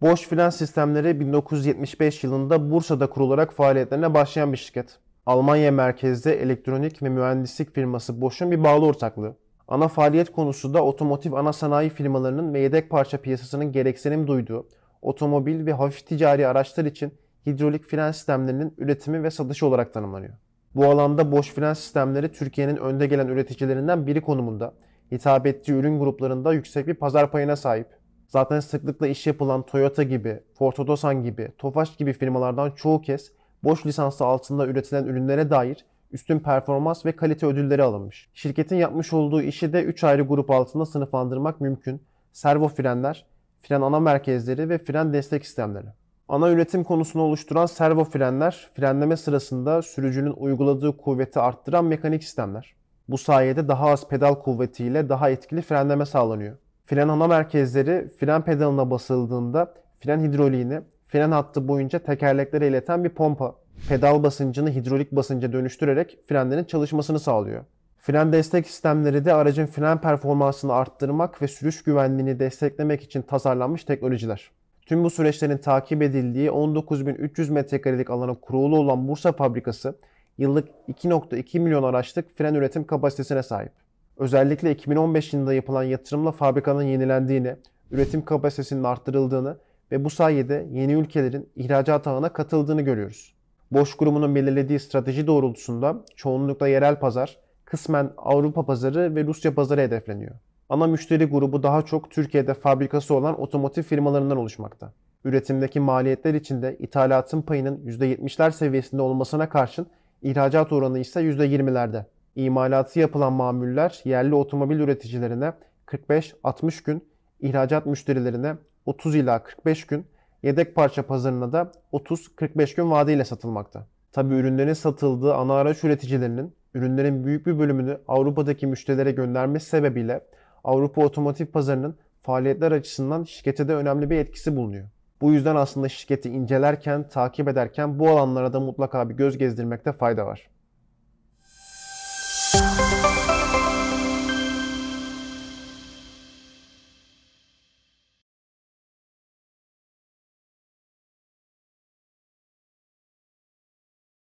Boş Finans Sistemleri 1975 yılında Bursa'da kurularak faaliyetlerine başlayan bir şirket. Almanya merkezli elektronik ve mühendislik firması Bosch'un bir bağlı ortaklığı. Ana faaliyet konusu da otomotiv ana sanayi firmalarının ve yedek parça piyasasının gereksinim duyduğu, otomobil ve hafif ticari araçlar için hidrolik fren sistemlerinin üretimi ve satışı olarak tanımlanıyor. Bu alanda Bosch fren sistemleri Türkiye'nin önde gelen üreticilerinden biri konumunda, hitap ettiği ürün gruplarında yüksek bir pazar payına sahip. Zaten sıklıkla iş yapılan Toyota gibi, Ford Otosan gibi, Tofaş gibi firmalardan çoğu kez boş lisansı altında üretilen ürünlere dair üstün performans ve kalite ödülleri alınmış. Şirketin yapmış olduğu işi de 3 ayrı grup altında sınıflandırmak mümkün. Servo frenler, fren ana merkezleri ve fren destek sistemleri. Ana üretim konusunu oluşturan servo frenler, frenleme sırasında sürücünün uyguladığı kuvveti arttıran mekanik sistemler. Bu sayede daha az pedal kuvvetiyle daha etkili frenleme sağlanıyor fren ana merkezleri fren pedalına basıldığında fren hidroliğini fren hattı boyunca tekerleklere ileten bir pompa pedal basıncını hidrolik basınca dönüştürerek frenlerin çalışmasını sağlıyor. Fren destek sistemleri de aracın fren performansını arttırmak ve sürüş güvenliğini desteklemek için tasarlanmış teknolojiler. Tüm bu süreçlerin takip edildiği 19.300 metrekarelik alana kurulu olan Bursa fabrikası yıllık 2.2 milyon araçlık fren üretim kapasitesine sahip. Özellikle 2015 yılında yapılan yatırımla fabrikanın yenilendiğini, üretim kapasitesinin arttırıldığını ve bu sayede yeni ülkelerin ihracat ağına katıldığını görüyoruz. Boş grubunun belirlediği strateji doğrultusunda çoğunlukla yerel pazar, kısmen Avrupa pazarı ve Rusya pazarı hedefleniyor. Ana müşteri grubu daha çok Türkiye'de fabrikası olan otomotiv firmalarından oluşmakta. Üretimdeki maliyetler içinde ithalatın payının %70'ler seviyesinde olmasına karşın ihracat oranı ise %20'lerde imalatı yapılan mamuller yerli otomobil üreticilerine 45-60 gün, ihracat müşterilerine 30 ila 45 gün, yedek parça pazarına da 30-45 gün vaadiyle satılmakta. Tabi ürünlerin satıldığı ana araç üreticilerinin ürünlerin büyük bir bölümünü Avrupa'daki müşterilere göndermesi sebebiyle Avrupa otomotiv pazarının faaliyetler açısından şirkete de önemli bir etkisi bulunuyor. Bu yüzden aslında şirketi incelerken, takip ederken bu alanlara da mutlaka bir göz gezdirmekte fayda var.